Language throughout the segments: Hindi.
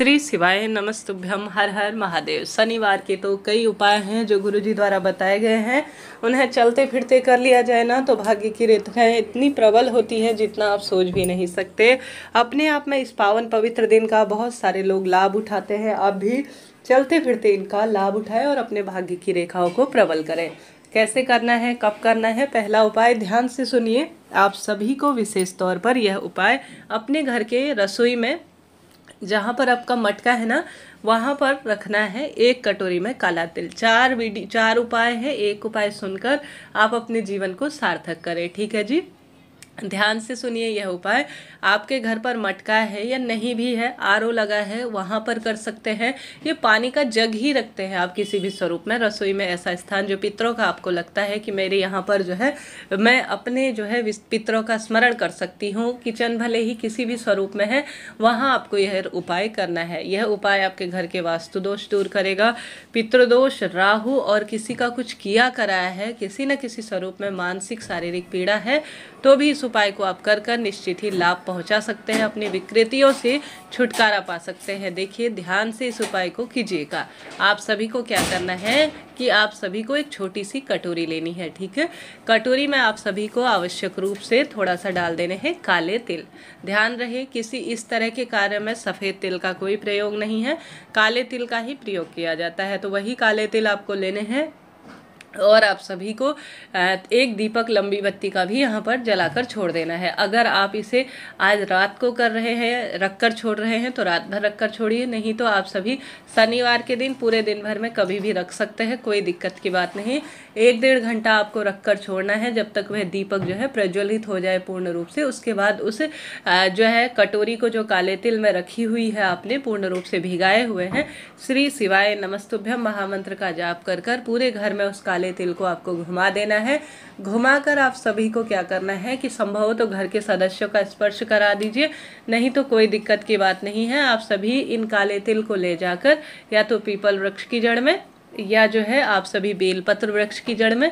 श्री शिवाय नमस्तुभ्यम हर हर महादेव शनिवार के तो कई उपाय हैं जो गुरुजी द्वारा बताए गए हैं उन्हें चलते फिरते कर लिया जाए ना तो भाग्य की रेखाएँ इतनी प्रबल होती हैं जितना आप सोच भी नहीं सकते अपने आप में इस पावन पवित्र दिन का बहुत सारे लोग लाभ उठाते हैं आप भी चलते फिरते इनका लाभ उठाएं और अपने भाग्य की रेखाओं को प्रबल करें कैसे करना है कब करना है पहला उपाय ध्यान से सुनिए आप सभी को विशेष तौर पर यह उपाय अपने घर के रसोई में जहाँ पर आपका मटका है ना वहाँ पर रखना है एक कटोरी में काला तिल चार वीडियो चार उपाय है एक उपाय सुनकर आप अपने जीवन को सार्थक करें ठीक है जी ध्यान से सुनिए यह उपाय आपके घर पर मटका है या नहीं भी है आर लगा है वहाँ पर कर सकते हैं ये पानी का जग ही रखते हैं आप किसी भी स्वरूप में रसोई में ऐसा स्थान जो पितरों का आपको लगता है कि मेरे यहाँ पर जो है मैं अपने जो है पितरों का स्मरण कर सकती हूँ किचन भले ही किसी भी स्वरूप में है वहाँ आपको यह उपाय करना है यह उपाय आपके घर के वास्तु दोष दूर करेगा पितृदोष राहु और किसी का कुछ किया कराया है किसी न किसी स्वरूप में मानसिक शारीरिक पीड़ा है तो भी इस उपाय को आप कर कर निश्चित ही लाभ पहुंचा सकते हैं अपनी विकृतियों से छुटकारा पा सकते हैं देखिए ध्यान से इस उपाय को कीजिएगा आप सभी को क्या करना है कि आप सभी को एक छोटी सी कटोरी लेनी है ठीक है कटोरी में आप सभी को आवश्यक रूप से थोड़ा सा डाल देने हैं काले तिल ध्यान रहे किसी इस तरह के कार्य में सफ़ेद तिल का कोई प्रयोग नहीं है काले तिल का ही प्रयोग किया जाता है तो वही काले तिल आपको लेने हैं और आप सभी को एक दीपक लंबी बत्ती का भी यहाँ पर जलाकर छोड़ देना है अगर आप इसे आज रात को कर रहे हैं रख कर छोड़ रहे हैं तो रात भर रख कर छोड़िए नहीं तो आप सभी शनिवार के दिन पूरे दिन भर में कभी भी रख सकते हैं कोई दिक्कत की बात नहीं एक डेढ़ घंटा आपको रख कर छोड़ना है जब तक वह दीपक जो है प्रज्वलित हो जाए पूर्ण रूप से उसके बाद उस जो है कटोरी को जो काले तिल में रखी हुई है आपने पूर्ण रूप से भिगाए हुए हैं श्री शिवाय नमस्तुभ्यम महामंत्र का जाप कर कर पूरे घर में उस काले वाले तिल को आपको घुमा देना है घुमा कर आप सभी को क्या करना है कि संभव हो तो घर के सदस्यों का स्पर्श करा दीजिए नहीं तो कोई दिक्कत की बात नहीं है आप सभी इन काले तिल को ले जाकर या तो पीपल वृक्ष की जड़ में या जो है आप सभी बेलपत्र वृक्ष की जड़ में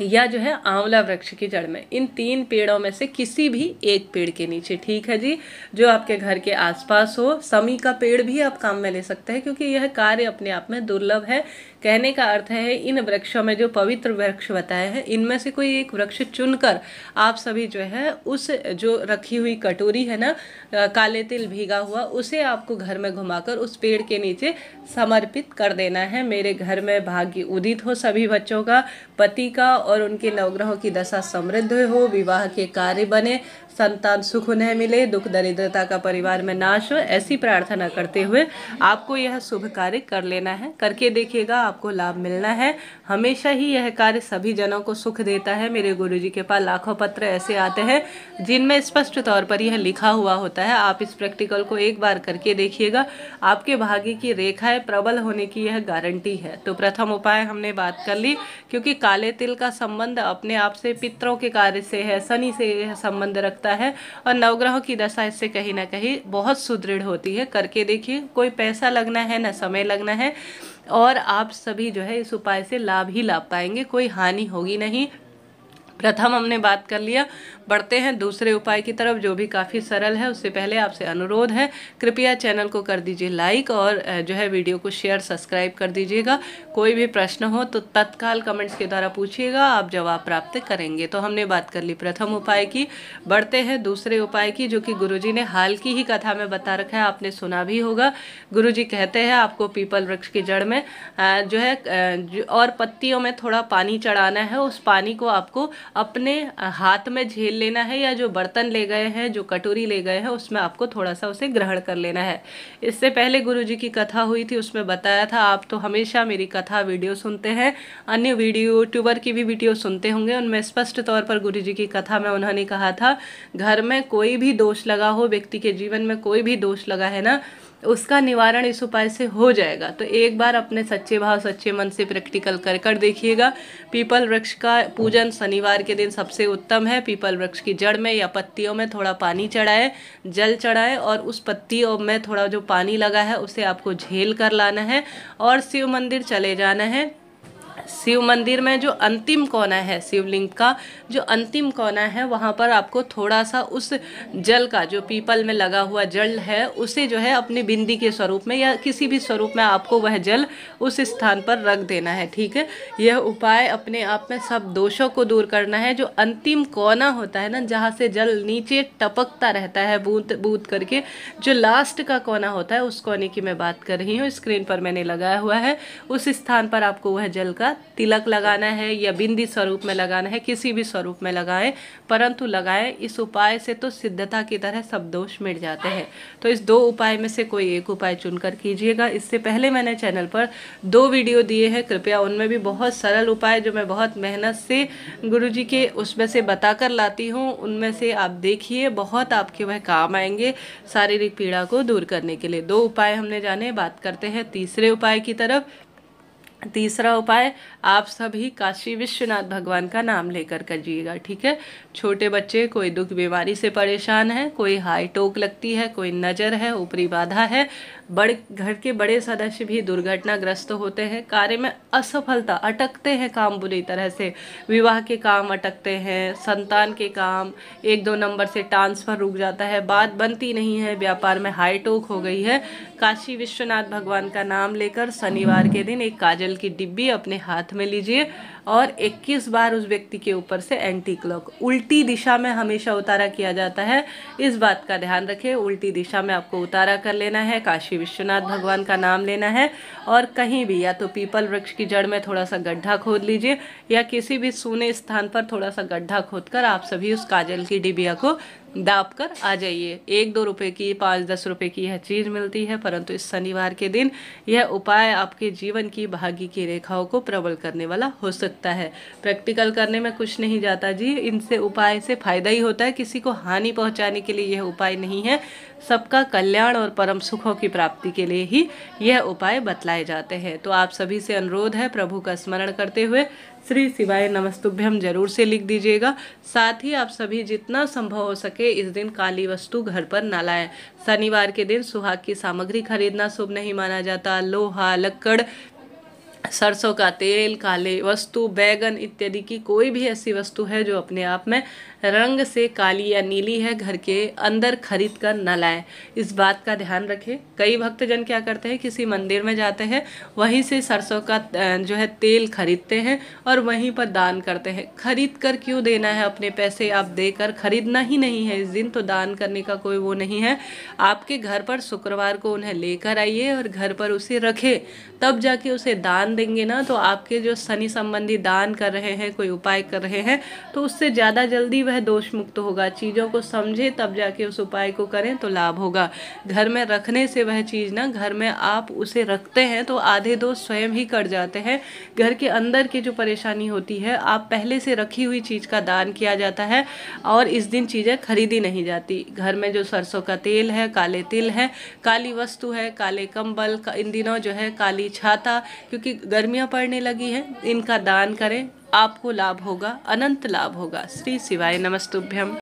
या जो है आंवला वृक्ष की जड़ में इन तीन पेड़ों में से किसी भी एक पेड़ के नीचे ठीक है जी जो आपके घर के आसपास हो समी का पेड़ भी आप काम में ले सकते हैं क्योंकि यह कार्य अपने आप में दुर्लभ है कहने का अर्थ है इन वृक्षों में जो पवित्र वृक्ष बताए हैं इनमें से कोई एक वृक्ष चुनकर आप सभी जो है उस जो रखी हुई कटोरी है ना काले तिल भीगा हुआ उसे आपको घर में घुमाकर उस पेड़ के नीचे समर्पित कर देना है मेरे घर में भाग्य उदित हो सभी बच्चों का पति का और उनके नवग्रहों की दशा समृद्ध हो विवाह के कार्य बने संतान सुख उन्हें मिले दुख दरिद्रता का परिवार में नाश हो ऐसी प्रार्थना करते हुए आपको यह शुभ कार्य कर लेना है करके देखिएगा आपको लाभ मिलना है हमेशा ही यह कार्य सभी जनों को सुख देता है मेरे गुरु जी के पास लाखों पत्र ऐसे आते हैं जिनमें स्पष्ट तौर पर यह लिखा हुआ होता है आप इस प्रैक्टिकल को एक बार करके देखिएगा आपके भाग्य की रेखाएं प्रबल होने की यह गारंटी है तो प्रथम उपाय हमने बात कर ली क्योंकि काले तिल का संबंध अपने आप से पितरों के कार्य से है शनि से यह संबंध रखता है और नवग्रहों की दशा इससे कहीं ना कहीं बहुत सुदृढ़ होती है करके देखिए कोई पैसा लगना है ना समय लगना है और आप सभी जो है इस उपाय से लाभ ही लाभ पाएंगे कोई हानि होगी नहीं प्रथम हमने बात कर लिया बढ़ते हैं दूसरे उपाय की तरफ जो भी काफ़ी सरल है उससे पहले आपसे अनुरोध है कृपया चैनल को कर दीजिए लाइक और जो है वीडियो को शेयर सब्सक्राइब कर दीजिएगा कोई भी प्रश्न हो तो तत्काल कमेंट्स के द्वारा पूछिएगा आप जवाब प्राप्त करेंगे तो हमने बात कर ली प्रथम उपाय की बढ़ते हैं दूसरे उपाय की जो कि गुरु ने हाल की ही कथा में बता रखा है आपने सुना भी होगा गुरु कहते हैं आपको पीपल वृक्ष की जड़ में जो है और पत्तियों में थोड़ा पानी चढ़ाना है उस पानी को आपको अपने हाथ में झेल लेना है या जो बर्तन ले गए हैं जो कटोरी ले गए हैं उसमें आपको थोड़ा सा उसे ग्रहण कर लेना है इससे पहले गुरु जी की कथा हुई थी उसमें बताया था आप तो हमेशा मेरी कथा वीडियो सुनते हैं अन्य वीडियो यूट्यूबर की भी वीडियो सुनते होंगे उनमें स्पष्ट तौर पर गुरु जी की कथा में उन्होंने कहा था घर में कोई भी दोष लगा हो व्यक्ति के जीवन में कोई भी दोष लगा है ना उसका निवारण इस उपाय से हो जाएगा तो एक बार अपने सच्चे भाव सच्चे मन से प्रैक्टिकल कर कर देखिएगा पीपल वृक्ष का पूजन शनिवार के दिन सबसे उत्तम है पीपल वृक्ष की जड़ में या पत्तियों में थोड़ा पानी चढ़ाए जल चढ़ाए और उस पत्तियों में थोड़ा जो पानी लगा है उसे आपको झेल कर लाना है और शिव मंदिर चले जाना है शिव मंदिर में जो अंतिम कोना है शिवलिंग का जो अंतिम कोना है वहाँ पर आपको थोड़ा सा उस जल का जो पीपल में लगा हुआ जल है उसे जो है अपनी बिंदी के स्वरूप में या किसी भी स्वरूप में आपको वह जल उस स्थान पर रख देना है ठीक है यह उपाय अपने आप में सब दोषों को दूर करना है जो अंतिम कोना होता है ना जहाँ से जल नीचे टपकता रहता है बूंद बूंद करके जो लास्ट का कोना होता है उस कोने की मैं बात कर रही हूँ स्क्रीन पर मैंने लगाया हुआ है उस स्थान पर आपको वह जल का तिलक लगाना है या बिंदी स्वरूप में लगाना है किसी भी स्वरूप में लगाएं परंतु लगाएं इस उपाय से तो सिद्धता की तरह सब दोष मिट जाते हैं तो इस दो उपाय में से कोई एक उपाय चुनकर कीजिएगा इससे पहले मैंने चैनल पर दो वीडियो दिए हैं कृपया उनमें भी बहुत सरल उपाय जो मैं बहुत मेहनत से गुरु जी के उसमें से बताकर लाती हूँ उनमें से आप देखिए बहुत आपके वह काम आएंगे शारीरिक पीड़ा को दूर करने के लिए दो उपाय हमने जाने बात करते हैं तीसरे उपाय की तरफ तीसरा उपाय आप सभी काशी विश्वनाथ भगवान का नाम लेकर करिएगा ठीक है छोटे बच्चे कोई दुख बीमारी से परेशान है कोई हाई टोक लगती है कोई नज़र है ऊपरी बाधा है बड़े घर के बड़े सदस्य भी दुर्घटनाग्रस्त होते हैं कार्य में असफलता अटकते हैं काम बुरी तरह से विवाह के काम अटकते हैं संतान के काम एक दो नंबर से ट्रांसफ़र रुक जाता है बात बनती नहीं है व्यापार में हाई टोक हो गई है काशी विश्वनाथ भगवान का नाम लेकर शनिवार के दिन एक काजल की डिब्बी अपने हाथ में लीजिए और 21 बार उस व्यक्ति के ऊपर से एंटी क्लॉक उल्टी दिशा में हमेशा उतारा किया जाता है इस बात का ध्यान रखें उल्टी दिशा में आपको उतारा कर लेना है काशी विश्वनाथ भगवान का नाम लेना है और कहीं भी या तो पीपल वृक्ष की जड़ में थोड़ा सा गड्ढा खोद लीजिए या किसी भी सूने स्थान पर थोड़ा सा गड्ढा खोद कर आप सभी उस काजल की डिबिया को दाप कर आ जाइए एक दो रुपए की पाँच दस रुपए की यह चीज़ मिलती है परंतु इस शनिवार के दिन यह उपाय आपके जीवन की भाग्य की रेखाओं को प्रबल करने वाला हो सकता है प्रैक्टिकल करने में कुछ नहीं जाता जी इनसे उपाय से फ़ायदा ही होता है किसी को हानि पहुँचाने के लिए यह उपाय नहीं है सबका कल्याण और परम सुखों की प्राप्ति के लिए ही यह उपाय बतलाए जाते हैं तो आप सभी से अनुरोध है प्रभु का स्मरण करते हुए श्री शिवाय नमस्तुभ्यम जरूर से लिख दीजिएगा साथ ही आप सभी जितना संभव हो सके इस दिन काली वस्तु घर पर ना लाएं शनिवार के दिन सुहाग की सामग्री खरीदना शुभ नहीं माना जाता लोहा लक्कड़ सरसों का तेल काले वस्तु बैगन इत्यादि की कोई भी ऐसी वस्तु है जो अपने आप में रंग से काली या नीली है घर के अंदर खरीद कर न लाए इस बात का ध्यान रखें कई भक्तजन क्या करते हैं किसी मंदिर में जाते हैं वहीं से सरसों का जो है तेल खरीदते हैं और वहीं पर दान करते हैं खरीद कर क्यों देना है अपने पैसे आप देकर खरीदना ही नहीं है इस दिन तो दान करने का कोई वो नहीं है आपके घर पर शुक्रवार को उन्हें लेकर आइए और घर पर उसे रखें तब जाके उसे दान दान देंगे ना तो आपके जो शनि संबंधी दान कर रहे हैं कोई उपाय कर रहे हैं तो उससे ज़्यादा जल्दी वह दोष मुक्त होगा चीज़ों को समझे तब जाके उस उपाय को करें तो लाभ होगा घर में रखने से वह चीज़ ना घर में आप उसे रखते हैं तो आधे दोष स्वयं ही कट जाते हैं घर के अंदर की जो परेशानी होती है आप पहले से रखी हुई चीज़ का दान किया जाता है और इस दिन चीज़ें खरीदी नहीं जाती घर में जो सरसों का तेल है काले तिल है काली वस्तु है काले कंबल का, इन दिनों जो है काली छाता क्योंकि गर्मियाँ पड़ने लगी हैं इनका दान करें आपको लाभ होगा अनंत लाभ होगा श्री शिवाय नमस्तुभ्यम